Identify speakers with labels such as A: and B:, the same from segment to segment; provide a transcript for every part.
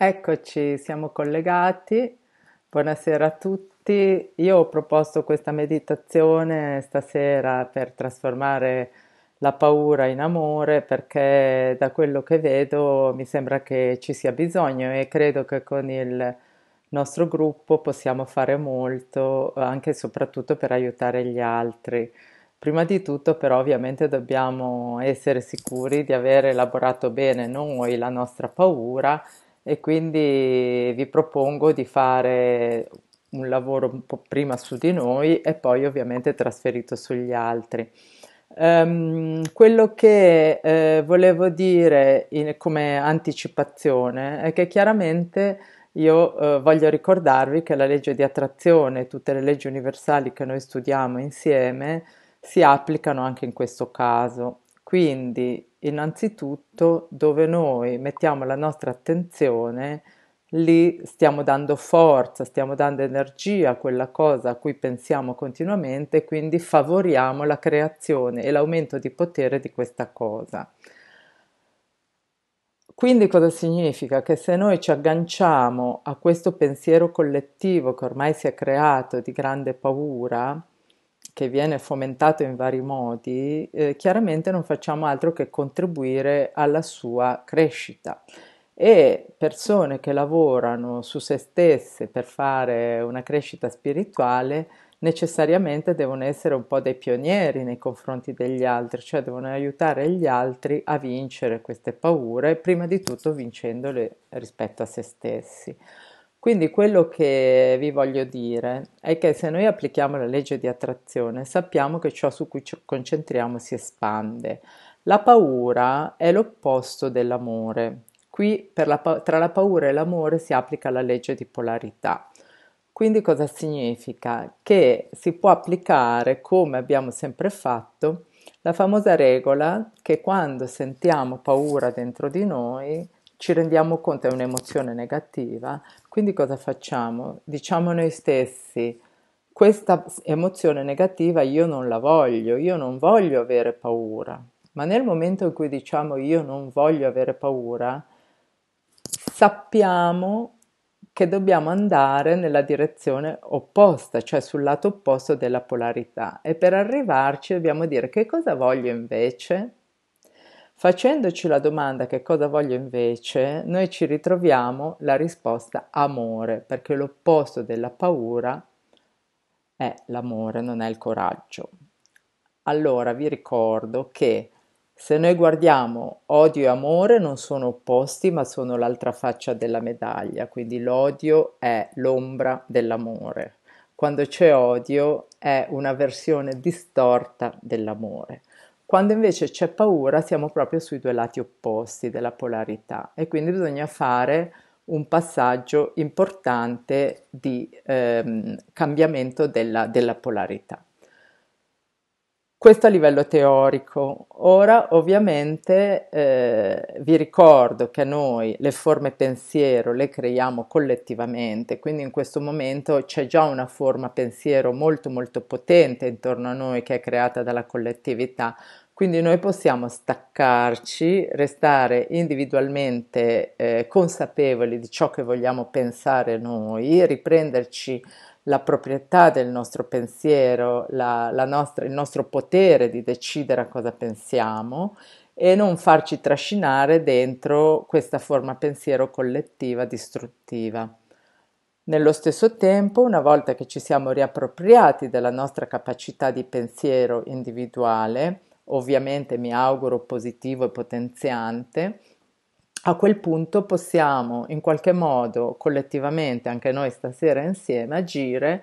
A: Eccoci, siamo collegati. Buonasera a tutti. Io ho proposto questa meditazione stasera per trasformare la paura in amore perché da quello che vedo mi sembra che ci sia bisogno e credo che con il nostro gruppo possiamo fare molto anche e soprattutto per aiutare gli altri. Prima di tutto però ovviamente dobbiamo essere sicuri di aver elaborato bene noi la nostra paura e quindi vi propongo di fare un lavoro un po' prima su di noi e poi ovviamente trasferito sugli altri. Um, quello che eh, volevo dire in, come anticipazione è che chiaramente io eh, voglio ricordarvi che la legge di attrazione e tutte le leggi universali che noi studiamo insieme si applicano anche in questo caso. Quindi innanzitutto dove noi mettiamo la nostra attenzione, lì stiamo dando forza, stiamo dando energia a quella cosa a cui pensiamo continuamente, quindi favoriamo la creazione e l'aumento di potere di questa cosa. Quindi cosa significa? Che se noi ci agganciamo a questo pensiero collettivo che ormai si è creato di grande paura, che viene fomentato in vari modi, eh, chiaramente non facciamo altro che contribuire alla sua crescita. E persone che lavorano su se stesse per fare una crescita spirituale necessariamente devono essere un po' dei pionieri nei confronti degli altri, cioè devono aiutare gli altri a vincere queste paure, prima di tutto vincendole rispetto a se stessi. Quindi quello che vi voglio dire è che se noi applichiamo la legge di attrazione sappiamo che ciò su cui ci concentriamo si espande. La paura è l'opposto dell'amore. Qui la pa- tra la paura e l'amore si applica la legge di polarità. Quindi cosa significa? Che si può applicare, come abbiamo sempre fatto, la famosa regola che quando sentiamo paura dentro di noi ci rendiamo conto è un'emozione negativa, quindi cosa facciamo? Diciamo noi stessi, questa emozione negativa io non la voglio, io non voglio avere paura, ma nel momento in cui diciamo io non voglio avere paura, sappiamo che dobbiamo andare nella direzione opposta, cioè sul lato opposto della polarità e per arrivarci dobbiamo dire che cosa voglio invece Facendoci la domanda che cosa voglio invece, noi ci ritroviamo la risposta amore, perché l'opposto della paura è l'amore, non è il coraggio. Allora vi ricordo che se noi guardiamo odio e amore non sono opposti, ma sono l'altra faccia della medaglia, quindi l'odio è l'ombra dell'amore. Quando c'è odio è una versione distorta dell'amore. Quando invece c'è paura siamo proprio sui due lati opposti della polarità e quindi bisogna fare un passaggio importante di ehm, cambiamento della, della polarità. Questo a livello teorico. Ora ovviamente eh, vi ricordo che noi le forme pensiero le creiamo collettivamente, quindi in questo momento c'è già una forma pensiero molto molto potente intorno a noi che è creata dalla collettività, quindi noi possiamo staccarci, restare individualmente eh, consapevoli di ciò che vogliamo pensare noi, riprenderci la proprietà del nostro pensiero, la, la nostra, il nostro potere di decidere a cosa pensiamo e non farci trascinare dentro questa forma pensiero collettiva distruttiva. Nello stesso tempo, una volta che ci siamo riappropriati della nostra capacità di pensiero individuale, ovviamente mi auguro positivo e potenziante, a quel punto possiamo in qualche modo collettivamente, anche noi stasera insieme, agire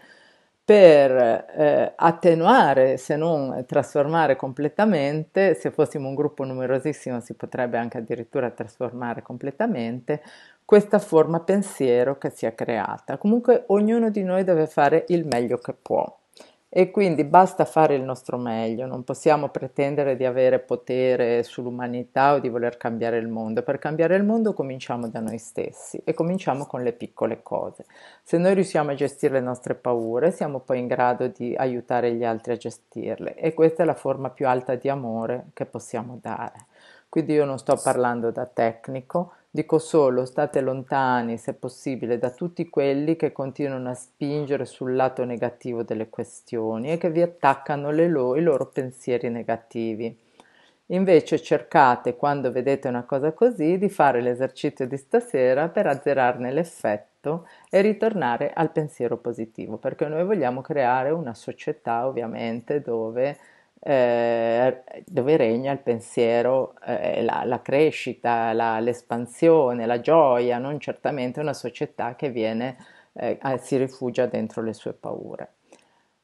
A: per eh, attenuare, se non trasformare completamente, se fossimo un gruppo numerosissimo si potrebbe anche addirittura trasformare completamente questa forma pensiero che si è creata. Comunque ognuno di noi deve fare il meglio che può. E quindi basta fare il nostro meglio, non possiamo pretendere di avere potere sull'umanità o di voler cambiare il mondo. Per cambiare il mondo cominciamo da noi stessi e cominciamo con le piccole cose. Se noi riusciamo a gestire le nostre paure, siamo poi in grado di aiutare gli altri a gestirle e questa è la forma più alta di amore che possiamo dare. Quindi io non sto parlando da tecnico, Dico solo state lontani, se possibile, da tutti quelli che continuano a spingere sul lato negativo delle questioni e che vi attaccano lo- i loro pensieri negativi. Invece cercate, quando vedete una cosa così, di fare l'esercizio di stasera per azzerarne l'effetto e ritornare al pensiero positivo, perché noi vogliamo creare una società ovviamente dove eh, dove regna il pensiero, eh, la, la, crescita, la, l'espansione, la gioia, non certamente una società che viene, eh, si rifugia dentro le sue paure.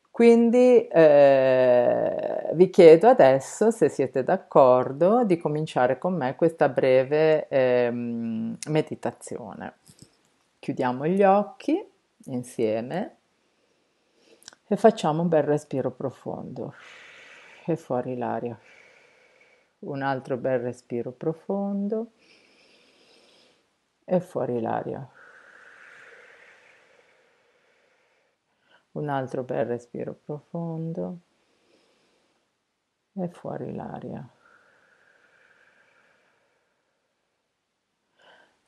A: Quindi eh, vi chiedo adesso, se siete d'accordo, di cominciare con me questa breve ehm, meditazione. Chiudiamo gli occhi insieme e facciamo un bel respiro profondo e fuori l'aria. Un altro bel respiro profondo e fuori l'aria. Un altro bel respiro profondo e fuori l'aria.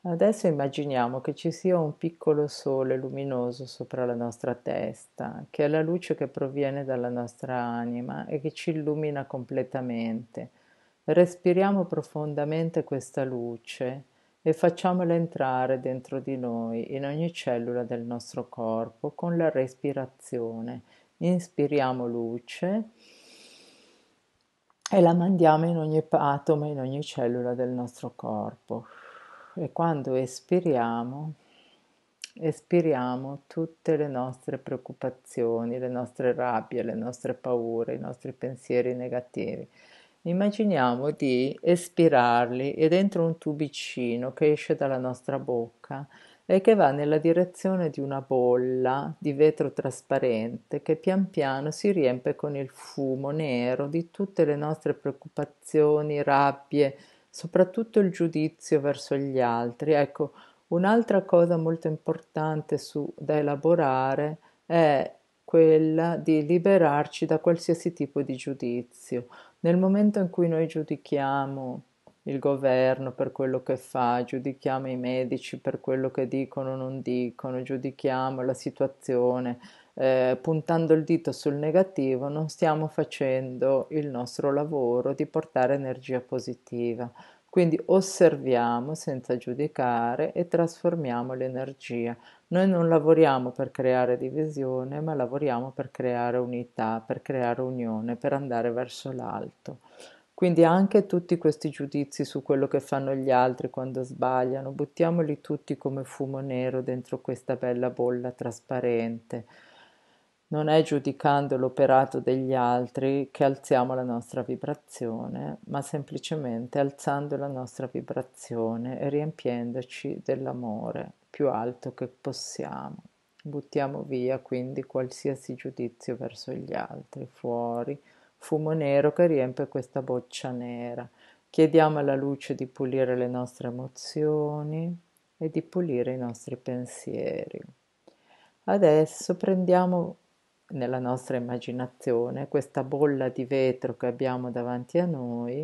A: Adesso immaginiamo che ci sia un piccolo sole luminoso sopra la nostra testa, che è la luce che proviene dalla nostra anima e che ci illumina completamente. Respiriamo profondamente questa luce e facciamola entrare dentro di noi, in ogni cellula del nostro corpo, con la respirazione. Inspiriamo luce e la mandiamo in ogni atomo, in ogni cellula del nostro corpo e quando espiriamo, espiriamo tutte le nostre preoccupazioni, le nostre rabbie, le nostre paure, i nostri pensieri negativi. Immaginiamo di espirarli e dentro un tubicino che esce dalla nostra bocca e che va nella direzione di una bolla di vetro trasparente che pian piano si riempie con il fumo nero di tutte le nostre preoccupazioni, rabbie, soprattutto il giudizio verso gli altri. Ecco, un'altra cosa molto importante su, da elaborare è quella di liberarci da qualsiasi tipo di giudizio. Nel momento in cui noi giudichiamo il governo per quello che fa, giudichiamo i medici per quello che dicono o non dicono, giudichiamo la situazione, eh, puntando il dito sul negativo, non stiamo facendo il nostro lavoro di portare energia positiva. Quindi osserviamo senza giudicare e trasformiamo l'energia. Noi non lavoriamo per creare divisione, ma lavoriamo per creare unità, per creare unione, per andare verso l'alto. Quindi anche tutti questi giudizi su quello che fanno gli altri quando sbagliano, buttiamoli tutti come fumo nero dentro questa bella bolla trasparente. Non è giudicando l'operato degli altri che alziamo la nostra vibrazione, ma semplicemente alzando la nostra vibrazione e riempiendoci dell'amore più alto che possiamo. Buttiamo via quindi qualsiasi giudizio verso gli altri, fuori fumo nero che riempie questa boccia nera. Chiediamo alla luce di pulire le nostre emozioni e di pulire i nostri pensieri. Adesso prendiamo nella nostra immaginazione questa bolla di vetro che abbiamo davanti a noi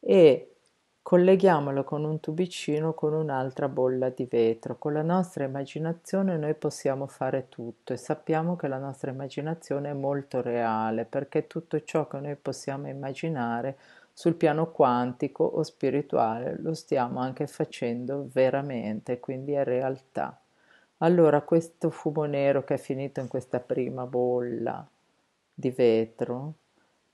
A: e colleghiamolo con un tubicino con un'altra bolla di vetro. Con la nostra immaginazione noi possiamo fare tutto e sappiamo che la nostra immaginazione è molto reale perché tutto ciò che noi possiamo immaginare sul piano quantico o spirituale lo stiamo anche facendo veramente, quindi è realtà. Allora questo fumo nero che è finito in questa prima bolla di vetro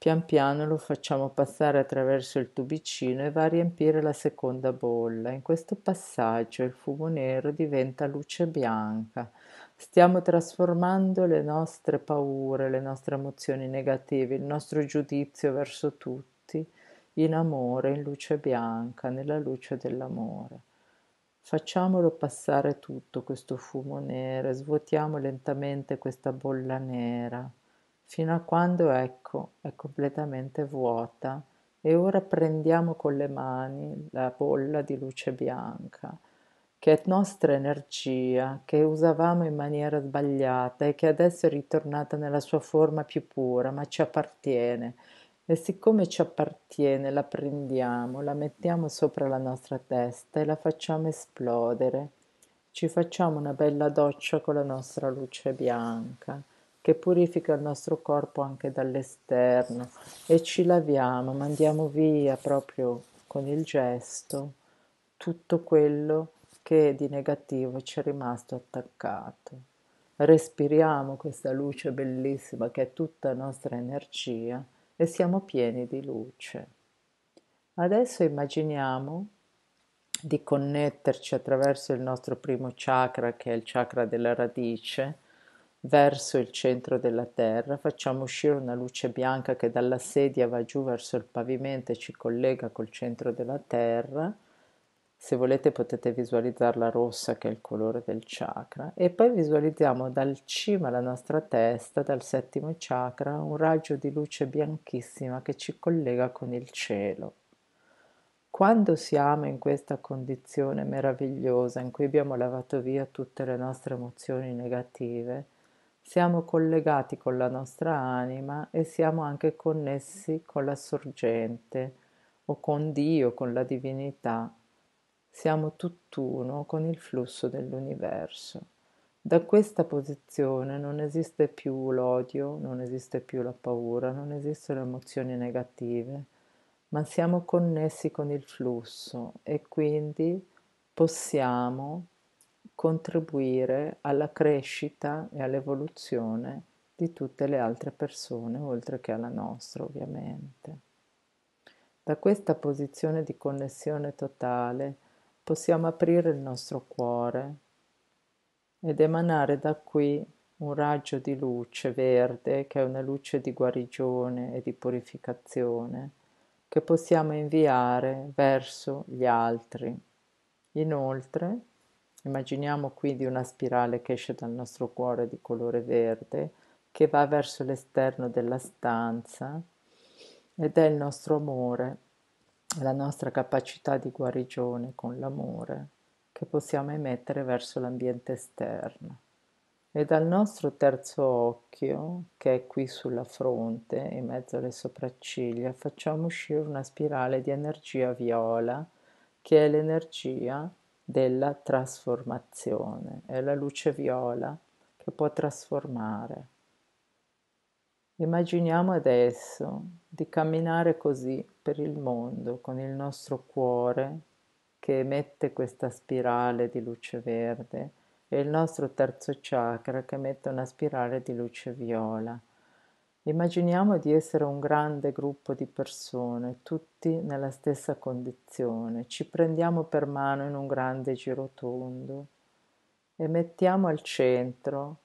A: Pian piano lo facciamo passare attraverso il tubicino e va a riempire la seconda bolla. In questo passaggio il fumo nero diventa luce bianca. Stiamo trasformando le nostre paure, le nostre emozioni negative, il nostro giudizio verso tutti in amore, in luce bianca, nella luce dell'amore. Facciamolo passare tutto questo fumo nero, svuotiamo lentamente questa bolla nera fino a quando ecco è completamente vuota e ora prendiamo con le mani la bolla di luce bianca che è nostra energia che usavamo in maniera sbagliata e che adesso è ritornata nella sua forma più pura ma ci appartiene e siccome ci appartiene la prendiamo, la mettiamo sopra la nostra testa e la facciamo esplodere. Ci facciamo una bella doccia con la nostra luce bianca che purifica il nostro corpo anche dall'esterno e ci laviamo, mandiamo via proprio con il gesto tutto quello che di negativo ci è rimasto attaccato. Respiriamo questa luce bellissima che è tutta nostra energia e siamo pieni di luce. Adesso immaginiamo di connetterci attraverso il nostro primo chakra che è il chakra della radice verso il centro della terra, facciamo uscire una luce bianca che dalla sedia va giù verso il pavimento e ci collega col centro della terra. Se volete potete visualizzarla rossa che è il colore del chakra e poi visualizziamo dal cima alla nostra testa, dal settimo chakra, un raggio di luce bianchissima che ci collega con il cielo. Quando siamo in questa condizione meravigliosa in cui abbiamo lavato via tutte le nostre emozioni negative, siamo collegati con la nostra anima e siamo anche connessi con la sorgente o con Dio, con la divinità. Siamo tutt'uno con il flusso dell'universo. Da questa posizione non esiste più l'odio, non esiste più la paura, non esistono emozioni negative, ma siamo connessi con il flusso e quindi possiamo contribuire alla crescita e all'evoluzione di tutte le altre persone, oltre che alla nostra ovviamente. Da questa posizione di connessione totale possiamo aprire il nostro cuore ed emanare da qui un raggio di luce verde che è una luce di guarigione e di purificazione che possiamo inviare verso gli altri. Inoltre Immaginiamo quindi una spirale che esce dal nostro cuore di colore verde, che va verso l'esterno della stanza ed è il nostro amore, la nostra capacità di guarigione con l'amore che possiamo emettere verso l'ambiente esterno. E dal nostro terzo occhio, che è qui sulla fronte, in mezzo alle sopracciglia, facciamo uscire una spirale di energia viola, che è l'energia della trasformazione, è la luce viola che può trasformare. Immaginiamo adesso di camminare così per il mondo con il nostro cuore che emette questa spirale di luce verde e il nostro terzo chakra che emette una spirale di luce viola. Immaginiamo di essere un grande gruppo di persone, tutti nella stessa condizione, ci prendiamo per mano in un grande girotondo e mettiamo al centro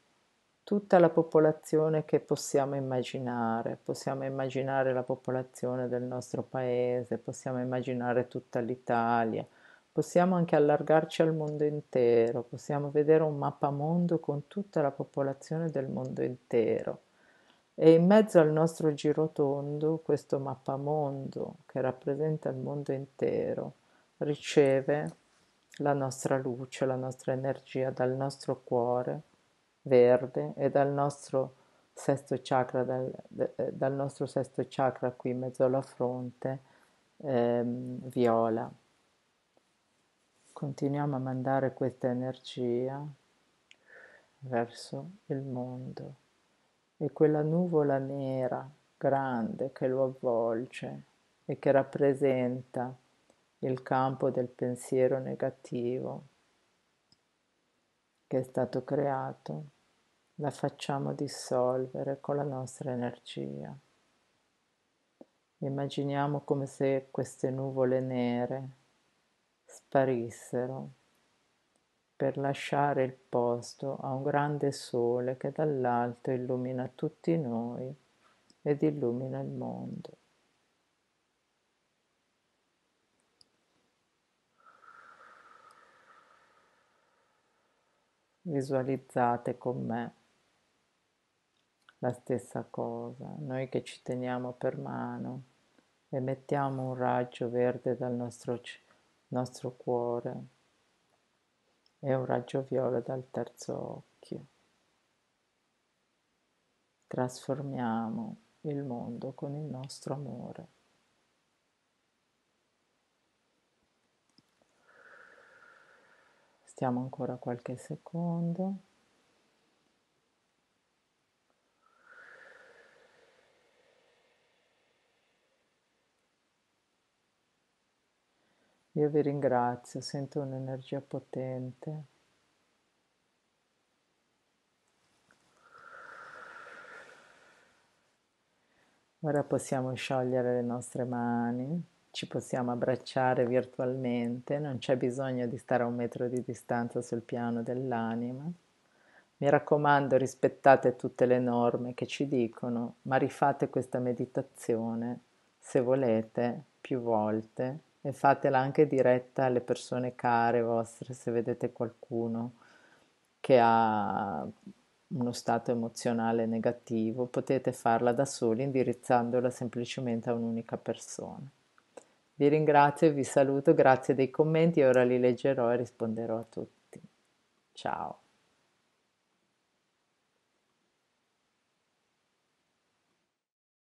A: tutta la popolazione che possiamo immaginare. Possiamo immaginare la popolazione del nostro paese, possiamo immaginare tutta l'Italia, possiamo anche allargarci al mondo intero, possiamo vedere un mappamondo con tutta la popolazione del mondo intero e in mezzo al nostro girotondo, questo mappamondo che rappresenta il mondo intero, riceve la nostra luce, la nostra energia dal nostro cuore verde e dal nostro sesto chakra, dal, eh, dal nostro sesto chakra qui in mezzo alla fronte, ehm, viola. Continuiamo a mandare questa energia verso il mondo e quella nuvola nera, grande, che lo avvolge e che rappresenta il campo del pensiero negativo che è stato creato, la facciamo dissolvere con la nostra energia. Immaginiamo come se queste nuvole nere sparissero per lasciare il posto a un grande sole che dall'alto illumina tutti noi ed illumina il mondo. Visualizzate con me la stessa cosa, noi che ci teniamo per mano, e mettiamo un raggio verde dal nostro, nostro cuore e un raggio viola dal terzo occhio. Trasformiamo il mondo con il nostro amore. Stiamo ancora qualche secondo. Io vi ringrazio, sento un'energia potente. Ora possiamo sciogliere le nostre mani, ci possiamo abbracciare virtualmente, non c'è bisogno di stare a un metro di distanza sul piano dell'anima. Mi raccomando, rispettate tutte le norme che ci dicono, ma rifate questa meditazione, se volete, più volte e fatela anche diretta alle persone care vostre se vedete qualcuno che ha uno stato emozionale negativo, potete farla da soli indirizzandola semplicemente a un'unica persona. Vi ringrazio vi saluto, grazie dei commenti, ora li leggerò e risponderò a tutti. Ciao.